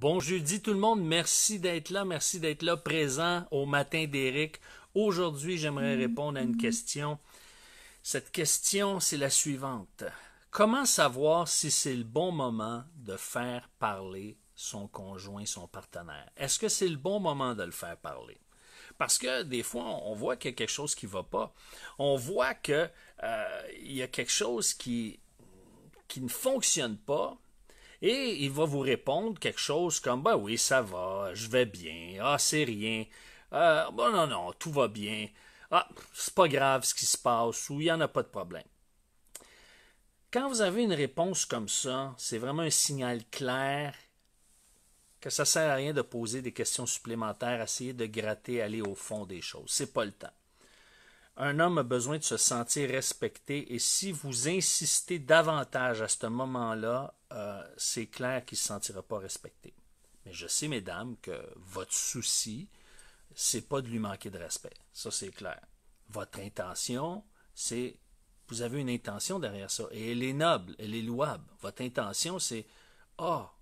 Bon jeudi tout le monde, merci d'être là, merci d'être là présent au matin d'Éric. Aujourd'hui, j'aimerais répondre à une question. Cette question, c'est la suivante. Comment savoir si c'est le bon moment de faire parler son conjoint, son partenaire? Est-ce que c'est le bon moment de le faire parler? Parce que des fois, on voit qu'il y a quelque chose qui ne va pas. On voit qu'il euh, y a quelque chose qui, qui ne fonctionne pas, et il va vous répondre quelque chose comme Ben oui, ça va, je vais bien, ah, c'est rien, euh, bon, non, non, tout va bien, ah, c'est pas grave ce qui se passe, ou il n'y en a pas de problème. Quand vous avez une réponse comme ça, c'est vraiment un signal clair que ça sert à rien de poser des questions supplémentaires, essayer de gratter, aller au fond des choses. C'est pas le temps. Un homme a besoin de se sentir respecté et si vous insistez davantage à ce moment-là, euh, c'est clair qu'il ne se sentira pas respecté. Mais je sais, mesdames, que votre souci, c'est pas de lui manquer de respect. Ça, c'est clair. Votre intention, c'est. Vous avez une intention derrière ça. Et elle est noble, elle est louable. Votre intention, c'est Ah,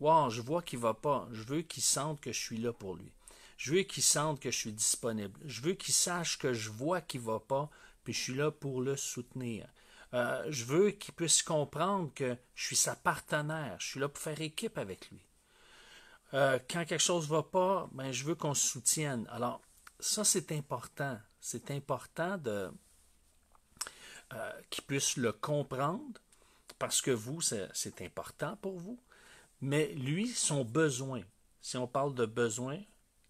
oh, wow, je vois qu'il va pas. Je veux qu'il sente que je suis là pour lui. Je veux qu'il sente que je suis disponible. Je veux qu'il sache que je vois qu'il ne va pas, puis je suis là pour le soutenir. Euh, je veux qu'il puisse comprendre que je suis sa partenaire. Je suis là pour faire équipe avec lui. Euh, quand quelque chose ne va pas, ben, je veux qu'on se soutienne. Alors, ça, c'est important. C'est important de euh, qu'il puisse le comprendre parce que vous, c'est important pour vous. Mais lui, son besoin, si on parle de besoin,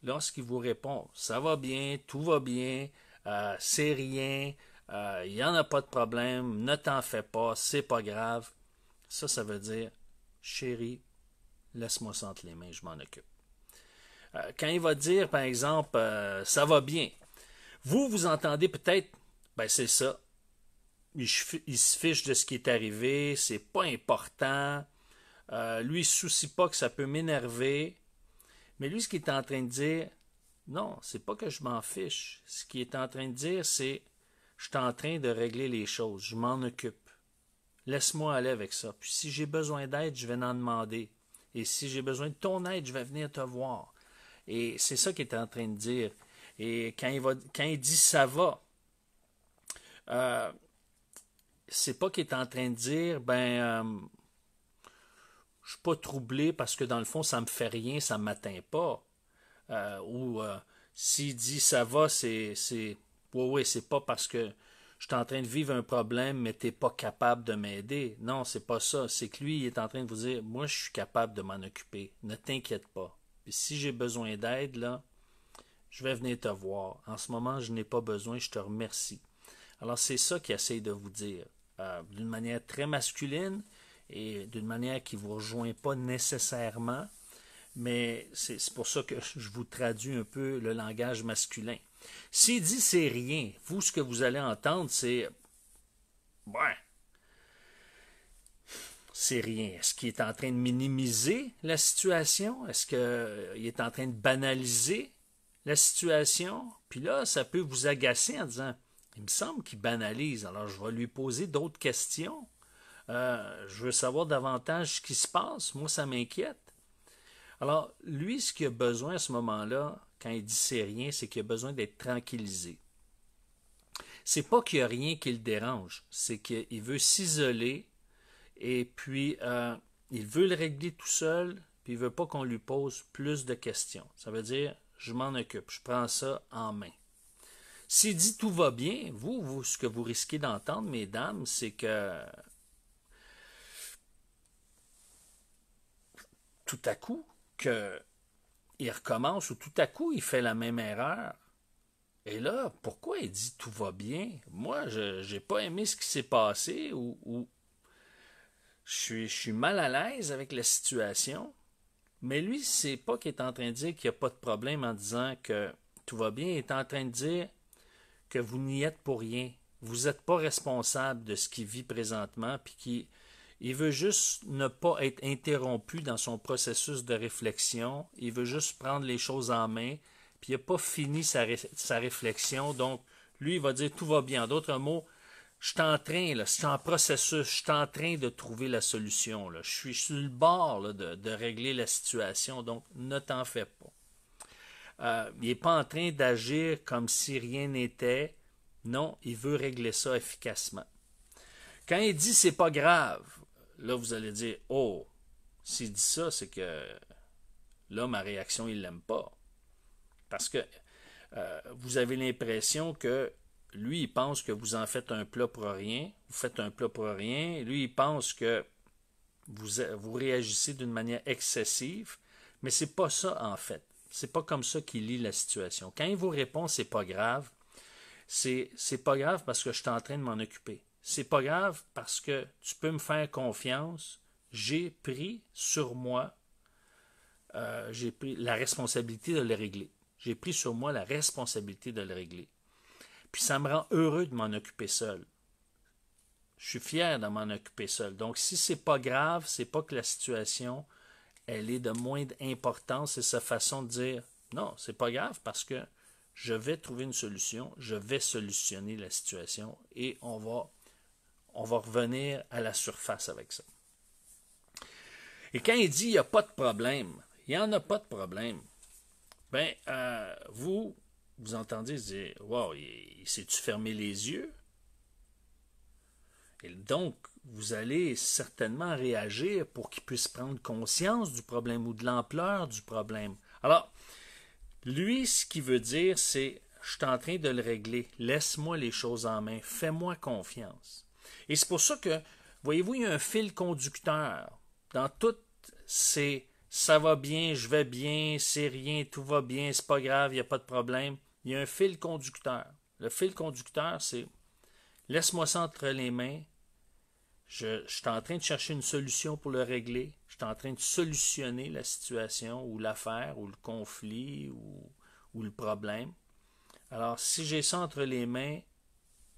lorsqu'il vous répond ça va bien, tout va bien, euh, c'est rien, euh, il n'y en a pas de problème, ne t'en fais pas, c'est pas grave, ça, ça veut dire chérie, laisse-moi sentir les mains, je m'en occupe. Euh, quand il va dire, par exemple, ça va bien, vous, vous entendez peut-être, ben c'est ça, il, se fiche de ce qui est arrivé, c'est pas important, lui, il se soucie pas que ça peut m'énerver, mais lui, ce qu'il est en train de dire, non, c'est pas que je m'en fiche. Ce qu'il est en train de dire, c'est je suis en train de régler les choses, je m'en occupe. Laisse-moi aller avec ça. Puis si j'ai besoin d'aide, je vais en demander. Et si j'ai besoin de ton aide, je vais venir te voir. Et c'est ça qu'il est en train de dire. Et quand il, va, quand il dit ça va, euh, c'est pas qu'il est en train de dire ben euh, je suis pas troublé parce que dans le fond, ça me fait rien, ça m'atteint pas. Euh, ou euh, s'il dit ça va, c'est c'est ouais ouais, c'est pas parce que je suis en train de vivre un problème, mais t'es pas capable de m'aider. Non, c'est pas ça. C'est que lui, il est en train de vous dire, moi, je suis capable de m'en occuper. Ne t'inquiète pas. Puis si j'ai besoin d'aide, là, je vais venir te voir. En ce moment, je n'ai pas besoin, je te remercie. Alors, c'est ça qu'il essaie de vous dire. Euh, d'une manière très masculine, et d'une manière qui ne vous rejoint pas nécessairement, mais c'est pour ça que je vous traduis un peu le langage masculin. S'il dit c'est rien, vous, ce que vous allez entendre, c'est ouais, c'est rien. Est-ce qu'il est en train de minimiser la situation? Est-ce qu'il euh, est en train de banaliser la situation? Puis là, ça peut vous agacer en disant, il me semble qu'il banalise, alors je vais lui poser d'autres questions. Euh, je veux savoir davantage ce qui se passe. Moi, ça m'inquiète. Alors, lui, ce qu'il a besoin à ce moment-là, quand il dit c'est rien, c'est qu'il a besoin d'être tranquillisé. C'est pas qu'il n'y a rien qui le dérange, c'est qu'il veut s'isoler et puis euh, il veut le régler tout seul, puis il veut pas qu'on lui pose plus de questions. Ça veut dire, je m'en occupe, je prends ça en main. S'il dit tout va bien, vous, vous ce que vous risquez d'entendre, mesdames, c'est que tout à coup qu'il recommence ou tout à coup il fait la même erreur. Et là, pourquoi il dit tout va bien? Moi, je n'ai pas aimé ce qui s'est passé ou, je, suis, mal à l'aise avec la situation. Mais lui, c'est pas qu'il est en train de dire qu'il n'y a pas de problème en disant que tout va bien, il est en train de dire que vous n'y êtes pour rien. Vous n'êtes pas responsable de ce qu'il vit présentement, puis qui il veut juste ne pas être interrompu dans son processus de réflexion. Il veut juste prendre les choses en main. Puis il n'a pas fini sa, réflexion. Donc, lui, il va dire tout va bien. d'autres mots, je suis en train, là, en processus, je suis en train de trouver la solution. Je suis sur le bord de, de, régler la situation. Donc, ne t'en fais pas. Euh, il n'est pas en train d'agir comme si rien n'était. Non, il veut régler ça efficacement. Quand il dit c'est pas grave, Là, vous allez dire, oh, s'il dit ça, c'est que là, ma réaction, il l'aime pas. Parce que euh, vous avez l'impression que lui, il pense que vous en faites un plat pour rien, vous faites un plat pour rien, lui, il pense que vous, vous réagissez d'une manière excessive, mais c'est pas ça, en fait. C'est pas comme ça qu'il lit la situation. Quand il vous répond, c'est pas grave, c'est pas grave parce que je suis en train de m'en occuper c'est pas grave parce que tu peux me faire confiance. J'ai pris sur moi, euh, j'ai pris la responsabilité de le régler. J'ai pris sur moi la responsabilité de le régler. Puis ça me rend heureux de m'en occuper seul. Je suis fier de m'en occuper seul. Donc si c'est pas grave, c'est pas que la situation elle est de moindre importance C'est sa façon de dire non, c'est pas grave parce que je vais trouver une solution, je vais solutionner la situation et on va on va revenir à la surface avec ça. Et quand il dit il n'y a pas de problème, il n'y en a pas de problème, ben, euh, vous, vous entendez dire Wow, il, s'est-tu fermer les yeux Et donc, vous allez certainement réagir pour qu'il puisse prendre conscience du problème ou de l'ampleur du problème. Alors, lui, ce qu'il veut dire, c'est je suis en train de le régler. Laisse-moi les choses en main. Fais-moi confiance. Et c'est pour ça que, voyez-vous, il y a un fil conducteur dans toutes ces ça va bien, je vais bien, c'est rien, tout va bien, c'est pas grave, il n'y a pas de problème. Il y a un fil conducteur. Le fil conducteur, c'est laisse-moi ça entre les mains. Je, suis en train de chercher une solution pour le régler. Je suis en train de solutionner la situation ou l'affaire ou le conflit ou, ou le problème. Alors, si j'ai ça entre les mains,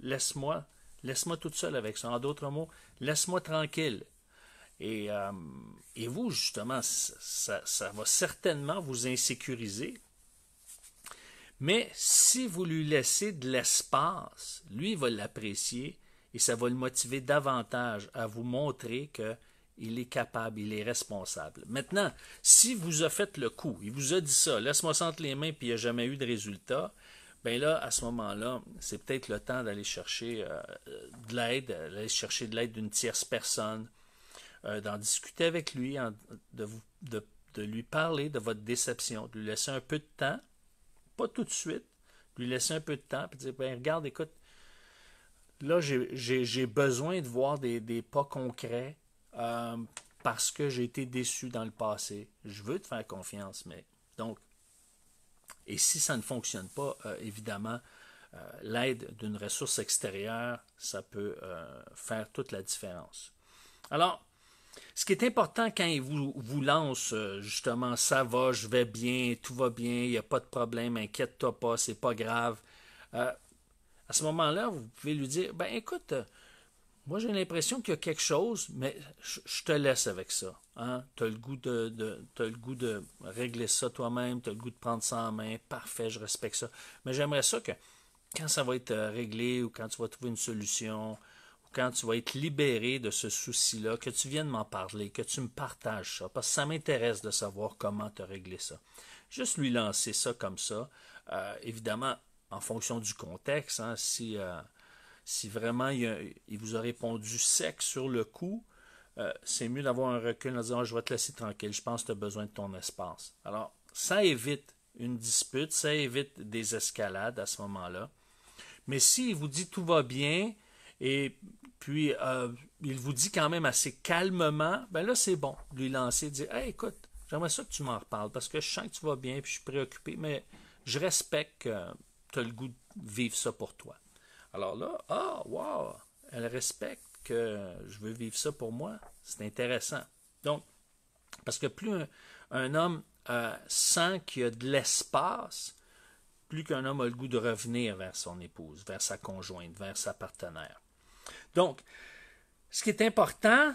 laisse-moi Laisse-moi toute seule avec ça. En d'autres mots, laisse-moi tranquille. Et, euh, et, vous, justement, ça, ça, va certainement vous insécuriser. Mais si vous lui laissez de l'espace, lui va l'apprécier et ça va le motiver davantage à vous montrer qu'il est capable, il est responsable. Maintenant, si vous a fait le coup, il vous a dit ça, laisse-moi sentir les mains puis il n'y a jamais eu de résultat, ben là, à ce moment-là, c'est peut-être le temps d'aller chercher euh, de l'aide, d'aller chercher de l'aide d'une tierce personne, euh, d'en discuter avec lui, de, vous, de, lui parler de votre déception, de lui laisser un peu de temps, pas tout de suite, de lui laisser un peu de temps, puis dire, ben regarde, écoute, là, j'ai besoin de voir des, pas concrets euh, parce que j'ai été déçu dans le passé. Je veux te faire confiance, mais donc, et si ça ne fonctionne pas, euh, évidemment, euh, l'aide d'une ressource extérieure, ça peut euh, faire toute la différence. Alors, ce qui est important quand il vous, vous lance justement ça va, je vais bien, tout va bien, il n'y a pas de problème, inquiète-toi pas, c'est pas grave. à ce moment-là, vous pouvez lui dire ben écoute, moi, j'ai l'impression qu'il y a quelque chose, mais je te laisse avec ça. Hein. Tu as le goût de, le goût de régler ça toi-même, tu as le goût de prendre ça en main. Parfait, je respecte ça. Mais j'aimerais ça que quand ça va être euh, réglé ou quand tu vas trouver une solution, ou quand tu vas être libéré de ce souci-là, que tu viennes m'en parler, que tu me partages ça, parce que ça m'intéresse de savoir comment te régler ça. Juste lui lancer ça comme ça, euh, évidemment en fonction du contexte. Hein, si euh, si vraiment il, vous a répondu sec sur le coup, euh, c'est mieux d'avoir un recul en disant ah, Je vais te laisser tranquille, je pense que tu as besoin de ton espace. Alors, ça évite une dispute, ça évite des escalades à ce moment-là. Mais s'il vous dit tout va bien et puis euh, il vous dit quand même assez calmement, ben là c'est bon de lui lancer, de dire écoute, j'aimerais ça que tu m'en reparles parce que je sens que tu vas bien puis je suis préoccupé, mais je respecte que tu as le goût de vivre ça pour toi. Alors là, ah, wow, elle respecte que je veux vivre ça pour moi. C'est intéressant. Donc, parce que plus un, homme euh, sent qu'il y a de l'espace, plus qu'un homme a le goût de revenir vers son épouse, vers sa conjointe, vers sa partenaire. Donc, ce qui est important,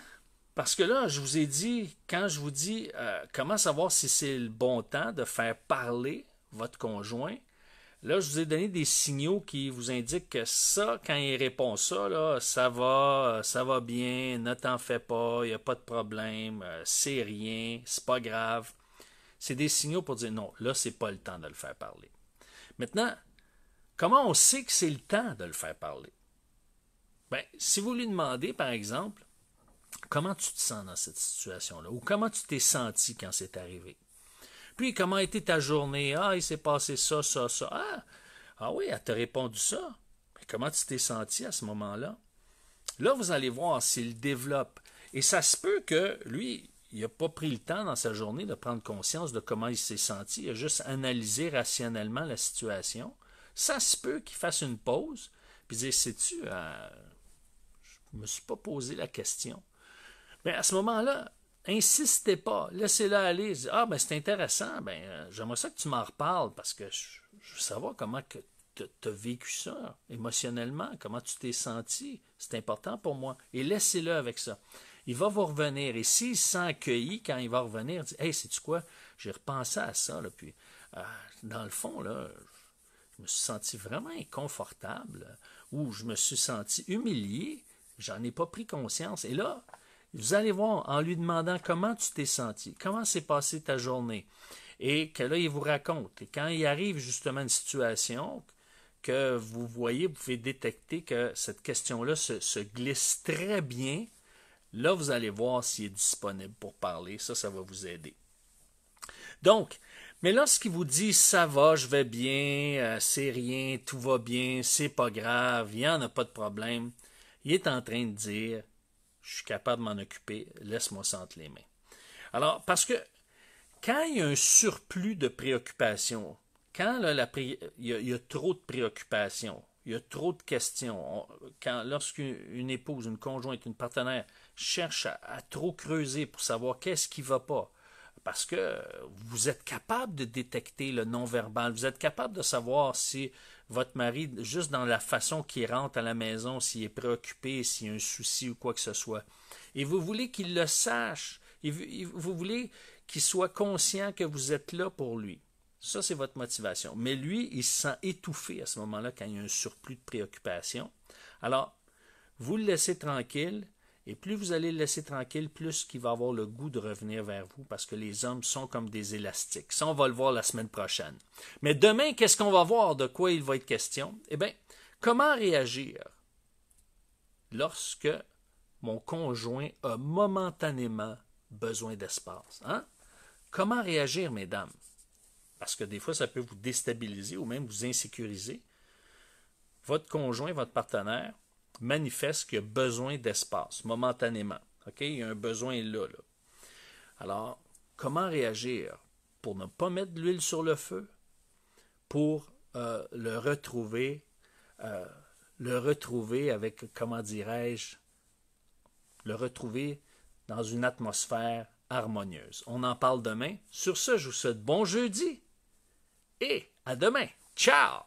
parce que là, je vous ai dit, quand je vous dis euh, comment savoir si c'est le bon temps de faire parler votre conjoint, Là, je vous ai donné des signaux qui vous indiquent que ça, quand il répond ça, ça va, ça va bien, ne t'en fais pas, il n'y a pas de problème, euh, c'est rien, c'est pas grave. C'est des signaux pour dire non, là, c'est pas le temps de le faire parler. Maintenant, comment on sait que c'est le temps de le faire parler? Ben, si vous lui demandez, par exemple, comment tu te sens dans cette situation-là, ou comment tu t'es senti quand c'est arrivé, puis, comment a été ta journée? Ah, il s'est passé ça, ça, ça. Ah, ah oui, elle t'a répondu ça. Mais comment tu t'es senti à ce moment-là? Là, vous allez voir s'il développe. Et ça se peut que lui, il n'a pas pris le temps dans sa journée de prendre conscience de comment il s'est senti. Il a juste analysé rationnellement la situation. Ça se peut qu'il fasse une pause puis dit, Sais-tu, euh, je ne me suis pas posé la question. Mais à ce moment-là, insistez pas, laissez le aller. Ah, ben c'est intéressant, ben euh, j'aimerais ça que tu m'en reparles parce que je, veux savoir comment tu as vécu ça émotionnellement, comment tu t'es senti. C'est important pour moi. Et laissez-le avec ça. Il va vous revenir. Et s'il sent accueilli, quand il va revenir, il dit Hey, c'est-tu quoi J'ai repensé à ça, là, puis euh, dans le fond, là, je me suis senti vraiment inconfortable ou je me suis senti humilié. J'en ai pas pris conscience. Et là, vous allez voir en lui demandant comment tu t'es senti, comment s'est passée ta journée. Et que là, il vous raconte. Et quand il arrive justement une situation que vous voyez, vous pouvez détecter que cette question-là se, glisse très bien, là, vous allez voir s'il est disponible pour parler. Ça, ça va vous aider. Donc, mais lorsqu'il vous dit ça va, je vais bien, euh, c'est rien, tout va bien, c'est pas grave, il n'y en a pas de problème, il est en train de dire je suis capable de m'en occuper, laisse-moi sentir les mains. Alors, parce que quand il y a un surplus de préoccupations, quand il, y a, trop de préoccupations, il y a trop de questions, quand lorsqu'une épouse, une conjointe, une partenaire cherche à, à trop creuser pour savoir qu'est-ce qui ne va pas, parce que vous êtes capable de détecter le non-verbal, vous êtes capable de savoir si votre mari juste dans la façon qu'il rentre à la maison, s'il est préoccupé, s'il a un souci ou quoi que ce soit. Et vous voulez qu'il le sache. Et vous voulez qu'il soit conscient que vous êtes là pour lui. Ça, c'est votre motivation. Mais lui, il se sent étouffé à ce moment-là quand il y a un surplus de préoccupation. Alors, vous le laissez tranquille, et plus vous allez le laisser tranquille, plus il va avoir le goût de revenir vers vous parce que les hommes sont comme des élastiques. Ça, on va le voir la semaine prochaine. Mais demain, qu'est-ce qu'on va voir? De quoi il va être question? Eh bien, comment réagir lorsque mon conjoint a momentanément besoin d'espace? Hein? Comment réagir, mesdames? Parce que des fois, ça peut vous déstabiliser ou même vous insécuriser. Votre conjoint, votre partenaire, manifeste qu'il y a besoin d'espace momentanément. Il y a un besoin là, Alors, comment réagir pour ne pas mettre de l'huile sur le feu, pour euh, le retrouver, euh, le retrouver avec, comment dirais-je, le retrouver dans une atmosphère harmonieuse. On en parle demain. Sur ce, je vous souhaite bon jeudi et à demain. Ciao!